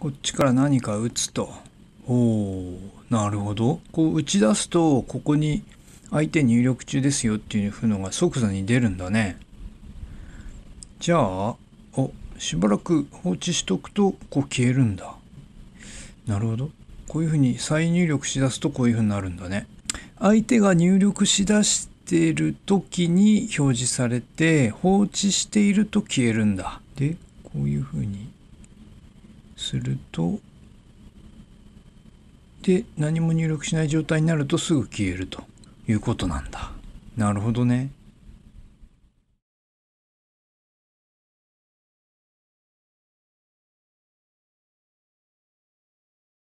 こっちから何か打つと。おなるほど。こう打ち出すと、ここに相手入力中ですよっていう風のが即座に出るんだね。じゃあ、お、しばらく放置しとくと、こう消えるんだ。なるほど。こういう風に再入力しだすとこういう風になるんだね。相手が入力しだしてる時に表示されて、放置していると消えるんだ。で、こういう風にするとで何も入力しない状態になるとすぐ消えるということなんだなるほどね